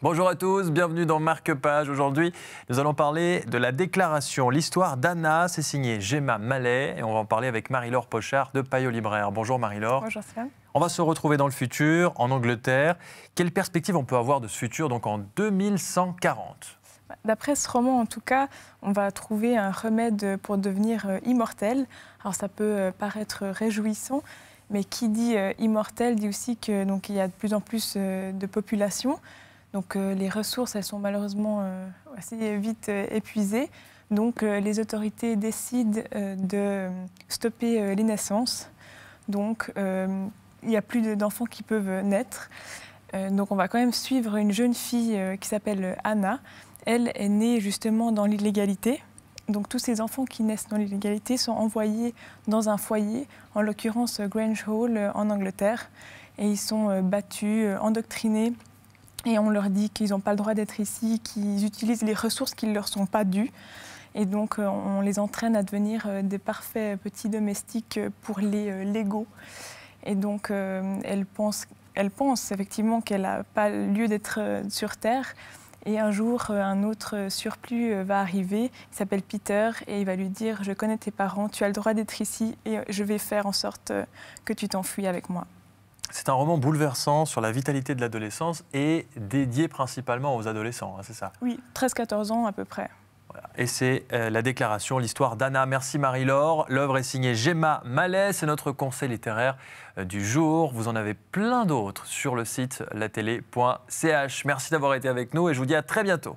Bonjour à tous, bienvenue dans Marque Page. Aujourd'hui, nous allons parler de la déclaration, l'histoire d'Anna. C'est signé Gemma Mallet et on va en parler avec Marie-Laure Pochard de Payot Libraire. Bonjour Marie-Laure. Bonjour On va se retrouver dans le futur, en Angleterre. Quelle perspective on peut avoir de ce futur, donc en 2140 D'après ce roman, en tout cas, on va trouver un remède pour devenir euh, immortel. Alors ça peut euh, paraître réjouissant, mais qui dit euh, immortel dit aussi que donc il y a de plus en plus de population. Donc euh, les ressources, elles sont malheureusement euh, assez vite euh, épuisées. Donc les autorités décident de stopper les naissances. Donc il n'y a plus d'enfants qui peuvent naître. donc on va quand même suivre une jeune fille qui s'appelle Anna. Elle est née justement dans l'illégalité. Donc tous ces enfants qui naissent dans l'illégalité sont envoyés dans un foyer, en l'occurrence Grange Hall en Angleterre. Et ils sont battus, endoctrinés et on leur dit qu'ils n'ont pas le droit d'être ici, qu'ils utilisent les ressources qui ne leur sont pas dues. Et donc, euh, on les entraîne à devenir euh, des parfaits petits domestiques pour les euh, légaux. Et donc, elle pense elle pense effectivement qu'elle n'a pas lieu d'être sur Terre. Et un jour, un autre surplus va arriver, il s'appelle Peter, et il va lui dire, je connais tes parents, tu as le droit d'être ici, et je vais faire en sorte que tu t'enfuis avec moi. C'est un roman bouleversant sur la vitalité de l'adolescence et dédié principalement aux adolescents, hein, c'est ça Oui, 13-14 ans à peu près. Et c'est euh, la déclaration, l'histoire d'Anna. Merci Marie-Laure. L'œuvre est signée Gemma Mallet. C'est notre conseil littéraire euh, du jour. Vous en avez plein d'autres sur le site latélé.ch. Merci d'avoir été avec nous et je vous dis à très bientôt.